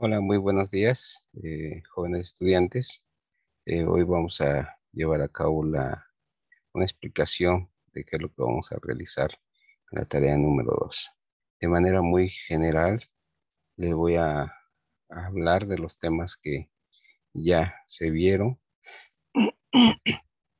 Hola, muy buenos días, eh, jóvenes estudiantes. Eh, hoy vamos a llevar a cabo una explicación de qué es lo que vamos a realizar en la tarea número 2. De manera muy general, les voy a, hablar de los temas que ya se vieron.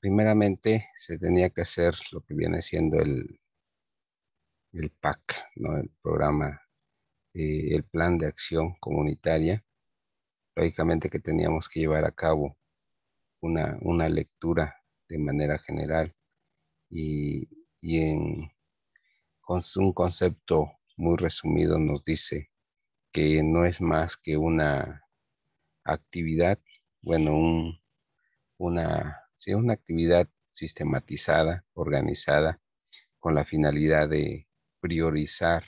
Primeramente, se tenía que hacer lo que viene siendo el, el PAC, el programa eh, el plan de acción comunitaria, lógicamente que teníamos que llevar a cabo una, lectura de manera general y, en con un concepto muy resumido nos dice que no es más que una actividad, bueno, una, una actividad sistematizada, organizada, con la finalidad de priorizar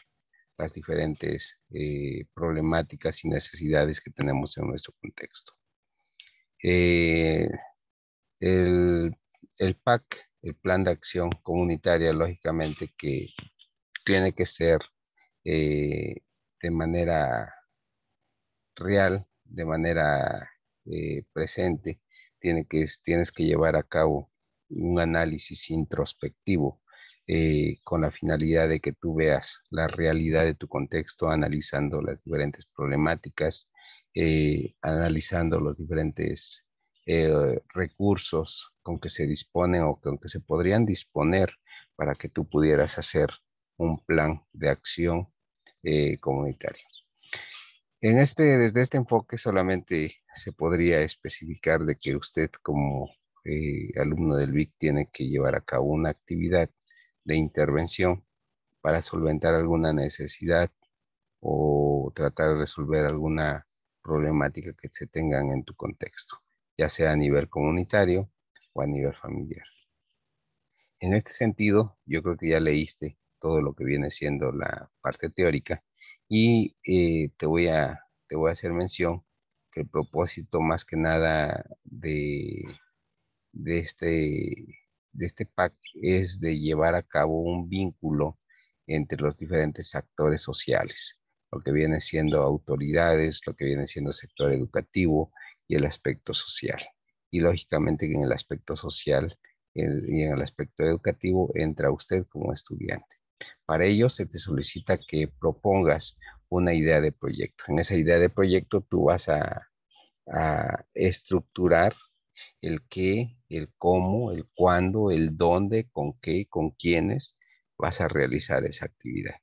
las diferentes eh, problemáticas y necesidades que tenemos en nuestro contexto. Eh, el, el, PAC, el Plan de Acción Comunitaria, lógicamente que tiene que ser eh, de manera real, de manera presente, tiene que, tienes que llevar a cabo un análisis introspectivo eh, con la finalidad de que tú veas la realidad de tu contexto, analizando las diferentes problemáticas, eh, analizando los diferentes eh, recursos con que se dispone o con que se podrían disponer para que tú pudieras hacer un plan de acción comunitario. En este, desde este enfoque solamente se podría especificar de que usted como alumno del BIC tiene que llevar a cabo una actividad de intervención para solventar alguna necesidad o tratar de resolver alguna problemática que se tengan en tu contexto, ya sea a nivel comunitario o a nivel familiar. En este sentido, yo creo que ya leíste todo lo que viene siendo la parte teórica y eh, te, voy a, te voy a hacer mención que el propósito más que nada de, de este de este PAC es de llevar a cabo un vínculo entre los diferentes actores sociales, lo que viene siendo autoridades, lo que viene siendo sector educativo y el aspecto social. Y lógicamente en el aspecto social y en el aspecto educativo entra usted como estudiante. Para ello se te solicita que propongas una idea de proyecto. En esa idea de proyecto tú vas a estructurar el qué, el cómo, el cuándo, el dónde, con qué, con quiénes vas a realizar esa actividad.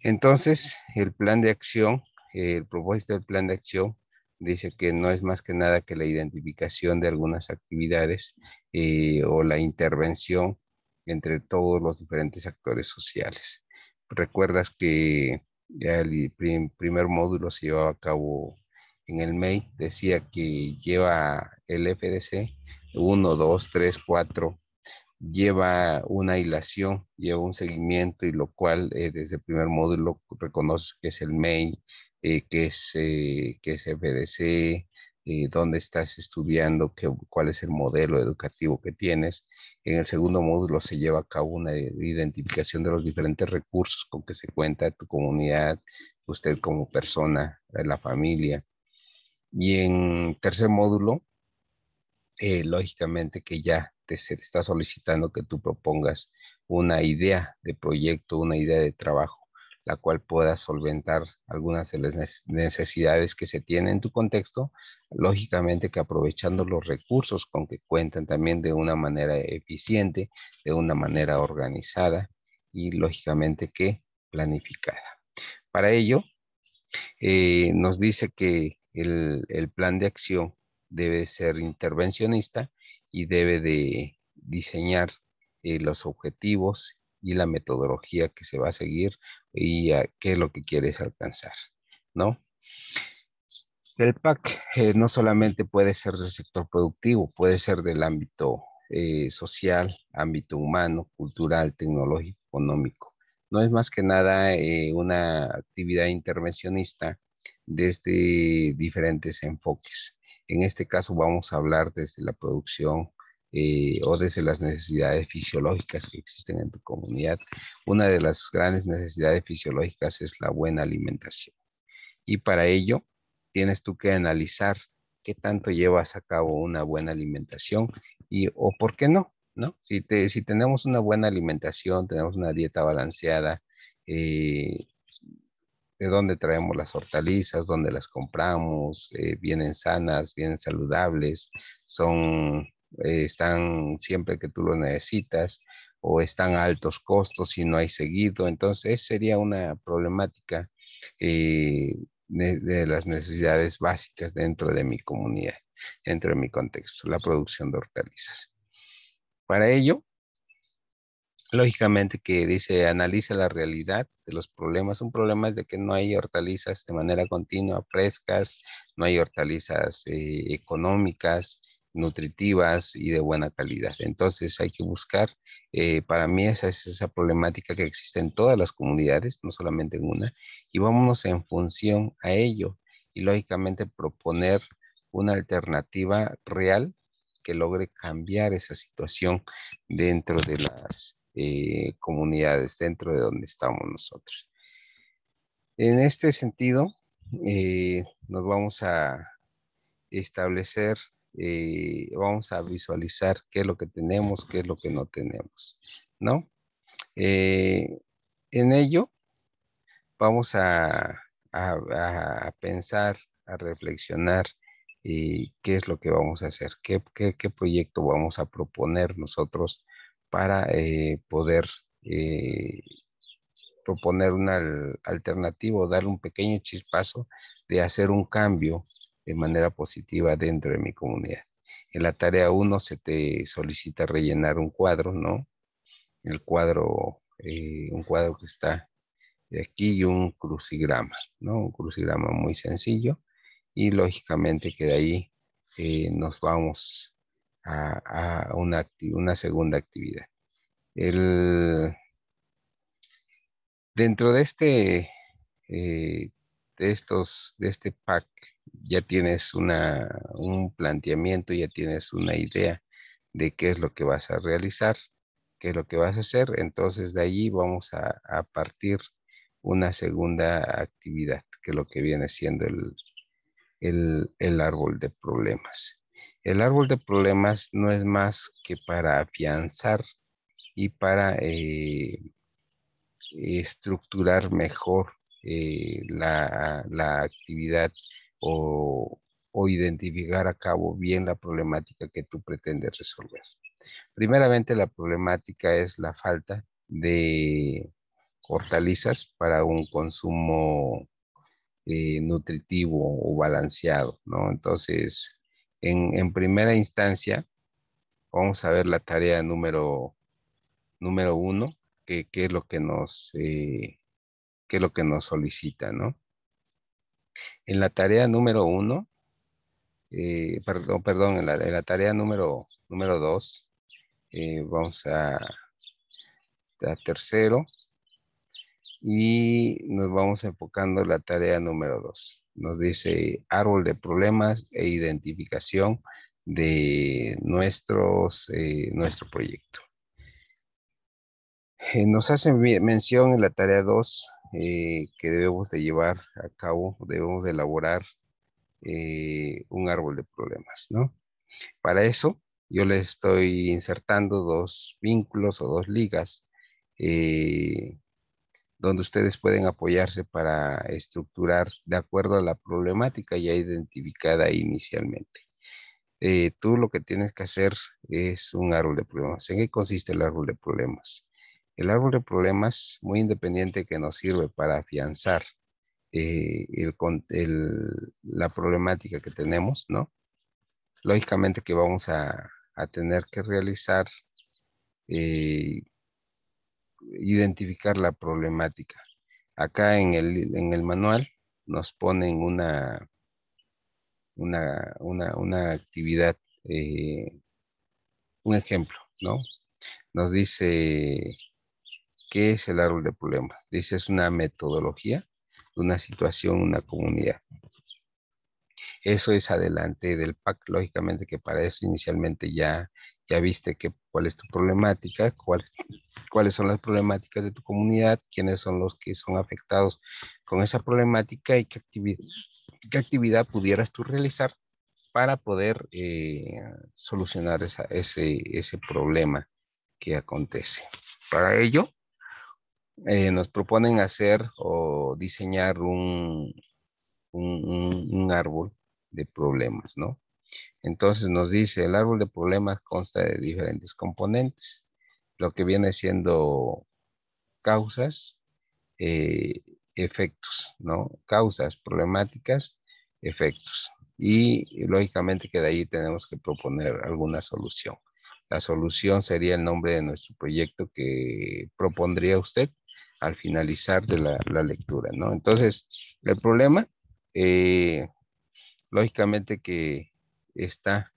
Entonces, el plan de acción, el propósito del plan de acción dice que no es más que nada que la identificación de algunas actividades eh, o la intervención entre todos los diferentes actores sociales. Recuerdas que ya el primer módulo se llevaba a cabo en el MEI decía que lleva el FDC 1, 2, 3, 4, lleva una hilación, lleva un seguimiento y lo cual eh, desde el primer módulo reconoce que es el MEI, eh, que, es, eh, que FDC, dónde estás estudiando, cuál es el modelo educativo que tienes. En el segundo módulo se lleva a cabo una identificación de los diferentes recursos con que se cuenta tu comunidad, usted como persona, la familia. Y en tercer módulo, eh, lógicamente que ya te, se está solicitando que tú propongas una idea de proyecto, una idea de trabajo, la cual pueda solventar algunas de las necesidades que se tienen en tu contexto, lógicamente que aprovechando los recursos con que cuentan también de una manera eficiente, de una manera organizada y lógicamente que planificada. Para ello, eh, nos dice que el, plan de acción debe ser intervencionista y debe de diseñar eh, los objetivos y la metodología que se va a seguir y qué es lo que quieres alcanzar, ¿no? El PAC eh, no solamente puede ser del sector productivo, puede ser del ámbito eh, social, ámbito humano, cultural, tecnológico, económico. No es más que nada una actividad intervencionista desde este, diferentes enfoques. En este caso vamos a hablar desde la producción eh, o desde las necesidades fisiológicas que existen en tu comunidad. Una de las grandes necesidades fisiológicas es la buena alimentación. Y para ello tienes tú que analizar qué tanto llevas a cabo una buena alimentación y o por qué no, ¿no? Si, si tenemos una buena alimentación, tenemos una dieta balanceada, eh, de dónde traemos las hortalizas, dónde las compramos, eh, vienen sanas, vienen saludables, son, eh, están siempre que tú lo necesitas o están a altos costos y no hay seguido. Entonces sería una problemática eh, de las necesidades básicas dentro de mi comunidad, dentro de mi contexto, la producción de hortalizas. Para ello, lógicamente que dice analiza la realidad de los problemas. Un problema es de que no hay hortalizas de manera continua, frescas, no hay hortalizas eh, económicas, nutritivas y de buena calidad. Entonces hay que buscar, eh, para mí esa es esa problemática que existe en todas las comunidades, no solamente en una, y vámonos en función a ello y lógicamente proponer una alternativa real que logre cambiar esa situación dentro de las eh, comunidades dentro de donde estamos nosotros. En este sentido, eh, nos vamos a establecer, eh, vamos a visualizar qué es lo que tenemos, qué es lo que no tenemos, ¿no? en ello, vamos a, pensar, a reflexionar y qué es lo que vamos a hacer, qué proyecto vamos a proponer nosotros para eh, poder eh, proponer una alternativa o dar un pequeño chispazo de hacer un cambio de manera positiva dentro de mi comunidad. En la tarea 1 se te solicita rellenar un cuadro, ¿no? El cuadro, eh, un cuadro que está de aquí y un crucigrama, ¿no? Un crucigrama muy sencillo y lógicamente que de ahí nos vamos a, una, una, segunda actividad. dentro de este, eh, de estos, de este pack, ya tienes un planteamiento, ya tienes una idea de qué es lo que vas a realizar, qué es lo que vas a hacer. Entonces de allí vamos a, partir una segunda actividad, que es lo que viene siendo el árbol de problemas. El árbol de problemas no es más que para afianzar y para eh, estructurar mejor eh, la, actividad o, identificar a cabo bien la problemática que tú pretendes resolver. Primeramente, la problemática es la falta de hortalizas para un consumo eh, nutritivo o balanceado, ¿no? Entonces, en, primera instancia, vamos a ver la tarea número, número uno, que, es lo que nos, eh, lo que nos solicita, ¿no? En la tarea número uno, eh, perdón, perdón, en la, tarea número, número dos, eh, vamos a, a tercero, y nos vamos enfocando en la tarea número dos. Nos dice árbol de problemas e identificación de nuestros, eh, nuestro proyecto. Eh, nos hacen mención en la tarea dos eh, que debemos de llevar a cabo, debemos de elaborar un árbol de problemas, Para eso yo le estoy insertando dos vínculos o dos ligas eh, donde ustedes pueden apoyarse para estructurar de acuerdo a la problemática ya identificada inicialmente. Eh, tú lo que tienes que hacer es un árbol de problemas. ¿En qué consiste el árbol de problemas? El árbol de problemas, muy independiente que nos sirve para afianzar eh, el, la problemática que tenemos, ¿no? Lógicamente que vamos a, tener que realizar eh, identificar la problemática. Acá en el, manual nos ponen una, una, actividad, eh, un ejemplo, ¿no? Nos dice, ¿qué es el árbol de problemas? Dice, es una metodología una situación, una comunidad. Eso es adelante del PAC, lógicamente que para eso inicialmente ya ya viste cuál es tu problemática, cuáles son las problemáticas de tu comunidad, quiénes son los que son afectados con esa problemática y qué actividad, qué actividad pudieras tú realizar para poder eh, solucionar ese, problema que acontece. Para ello, eh, nos proponen hacer o diseñar un, un, un, árbol de problemas, ¿no? Entonces nos dice, el árbol de problemas consta de diferentes componentes, lo que viene siendo causas, eh, efectos, ¿no? Causas problemáticas, efectos. Y lógicamente que de ahí tenemos que proponer alguna solución. La solución sería el nombre de nuestro proyecto que propondría usted al finalizar de la, lectura, ¿no? Entonces, el problema, eh, lógicamente que está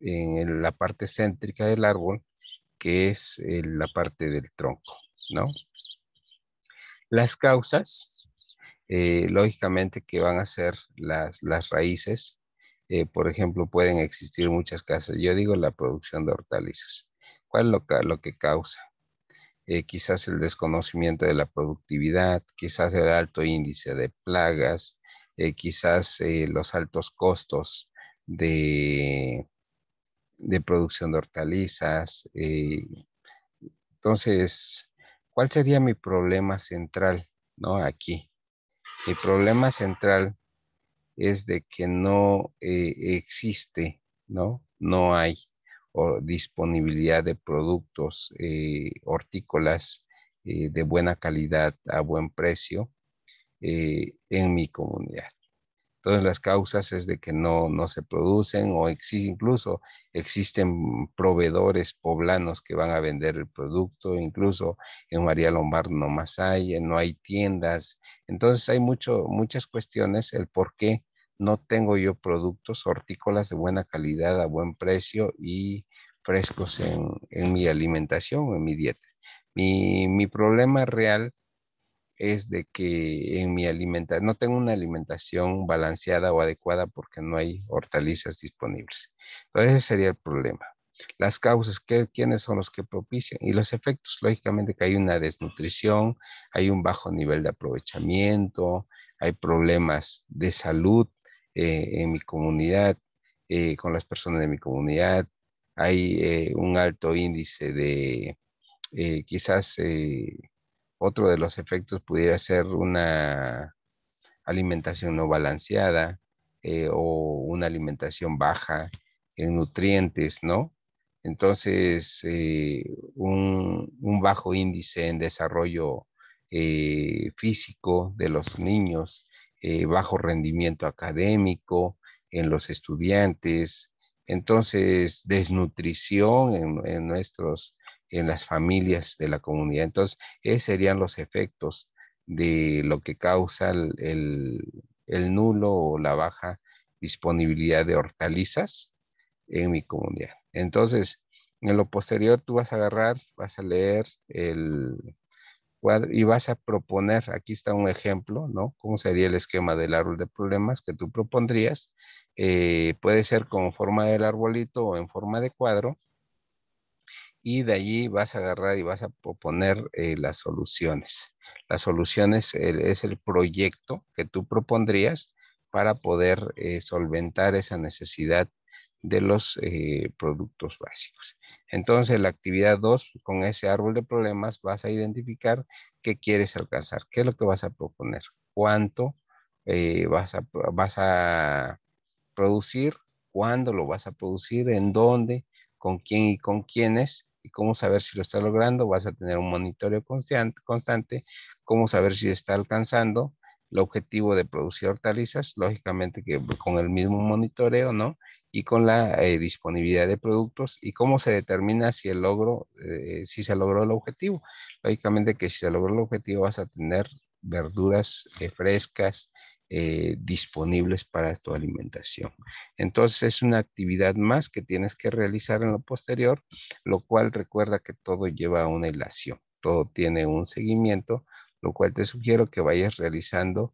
en la parte céntrica del árbol, que es eh, la parte del tronco, ¿no? Las causas, eh, lógicamente que van a ser las, raíces, eh, por ejemplo, pueden existir muchas causas. Yo digo la producción de hortalizas. ¿Cuál es lo, que causa? quizás el desconocimiento de la productividad, quizás el alto índice de plagas, quizás los altos costos de, producción de hortalizas. Eh, entonces, ¿cuál sería mi problema central? ¿No? Aquí. el problema central es de que no eh, existe, ¿no? No hay disponibilidad de productos eh, hortícolas de buena calidad a buen precio en mi comunidad. Entonces las causas es de que no, se producen o incluso existen proveedores poblanos que van a vender el producto, incluso en María Lombard no más hay, no hay tiendas. Entonces hay mucho, muchas cuestiones, el por qué no tengo yo productos hortícolas de buena calidad a buen precio y frescos en, mi alimentación, en mi dieta. Mi, mi problema real es de que en mi alimentación, no tengo una alimentación balanceada o adecuada porque no hay hortalizas disponibles. Entonces ese sería el problema. Las causas, que, ¿quiénes son los que propician? Y los efectos, lógicamente que hay una desnutrición, hay un bajo nivel de aprovechamiento, hay problemas de salud eh, en mi comunidad, eh, con las personas de mi comunidad, hay eh, un alto índice de quizás otro de los efectos pudiera ser una alimentación no balanceada eh, o una alimentación baja en nutrientes, ¿no? Entonces, eh, un, bajo índice en desarrollo eh, físico de los niños, bajo rendimiento académico en los estudiantes, entonces desnutrición en, en nuestros en las familias de la comunidad. Entonces, esos serían los efectos de lo que causa el, nulo o la baja disponibilidad de hortalizas en mi comunidad. Entonces, en lo posterior tú vas a agarrar, vas a leer el cuadro y vas a proponer, aquí está un ejemplo, ¿no? ¿Cómo sería el esquema del árbol de problemas que tú propondrías? Eh, puede ser con forma del arbolito o en forma de cuadro y de allí vas a agarrar y vas a proponer eh, las soluciones. Las soluciones es el proyecto que tú propondrías para poder eh, solventar esa necesidad de los eh, productos básicos. Entonces, la actividad 2, con ese árbol de problemas, vas a identificar qué quieres alcanzar, qué es lo que vas a proponer, cuánto vas vas a producir, cuándo lo vas a producir, en dónde, con quién y con quiénes, y cómo saber si lo está logrando, vas a tener un monitoreo constante, constante cómo saber si está alcanzando el objetivo de producir hortalizas, lógicamente que con el mismo monitoreo, ¿no? Y con la eh, disponibilidad de productos y cómo se determina si el logro, eh, si se logró el objetivo. Lógicamente que si se logró el objetivo vas a tener verduras eh, frescas, eh, disponibles para tu alimentación. Entonces es una actividad más que tienes que realizar en lo posterior, lo cual recuerda que todo lleva una hilación, todo tiene un seguimiento, lo cual te sugiero que vayas realizando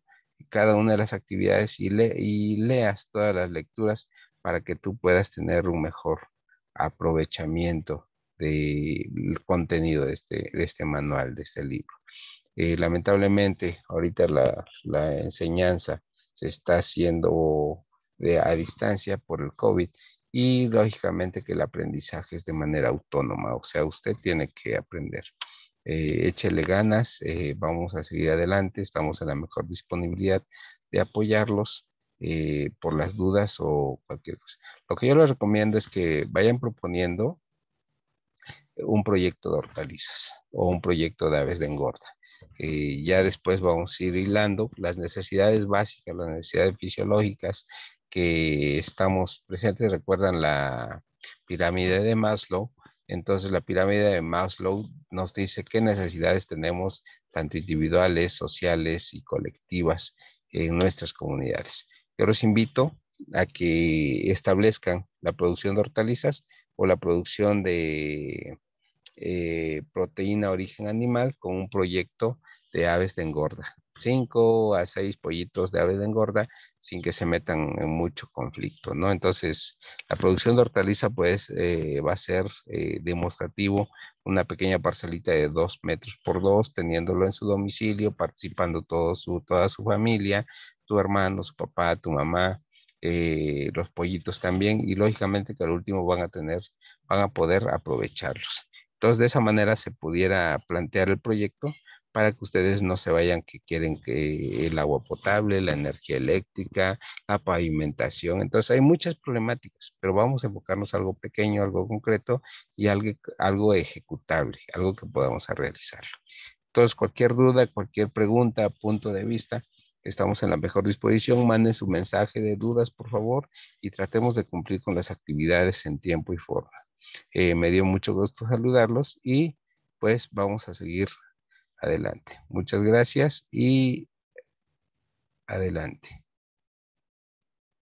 cada una de las actividades y, le leas todas las lecturas para que tú puedas tener un mejor aprovechamiento del contenido este, de este manual, de este libro. Eh, lamentablemente, ahorita la, enseñanza se está haciendo a distancia por el COVID y lógicamente que el aprendizaje es de manera autónoma, o sea, usted tiene que aprender. Eh, échele ganas, eh, vamos a seguir adelante, estamos en la mejor disponibilidad de apoyarlos por las dudas o cualquier cosa. Lo que yo les recomiendo es que vayan proponiendo un proyecto de hortalizas o un proyecto de aves de engorda. Eh, ya después vamos a ir hilando las necesidades básicas, las necesidades fisiológicas que estamos presentes. Recuerdan la pirámide de Maslow. Entonces la pirámide de Maslow nos dice qué necesidades tenemos, tanto individuales, sociales y colectivas en nuestras comunidades. Yo los invito a que establezcan la producción de hortalizas o la producción de eh, proteína origen animal con un proyecto de aves de engorda. Cinco a seis pollitos de aves de engorda sin que se metan en mucho conflicto, ¿no? Entonces, la producción de hortaliza, pues, eh, va a ser eh, demostrativo, una pequeña parcelita de dos metros por dos, teniéndolo en su domicilio, participando todo toda su familia, tu hermano, su papá, tu mamá, los pollitos también, y lógicamente que al último van a tener, van a poder aprovecharlos. Entonces, de esa manera se pudiera plantear el proyecto para que ustedes no se vayan que quieren que el agua potable, la energía eléctrica, la pavimentación. Entonces hay muchas problemáticas, pero vamos a enfocarnos a algo pequeño, algo concreto y algo, algo ejecutable, algo que podamos realizarlo. Entonces cualquier duda, cualquier pregunta, punto de vista, estamos en la mejor disposición. Manden su mensaje de dudas, por favor, y tratemos de cumplir con las actividades en tiempo y forma. Eh, me dio mucho gusto saludarlos y pues vamos a seguir adelante. Muchas gracias y adelante.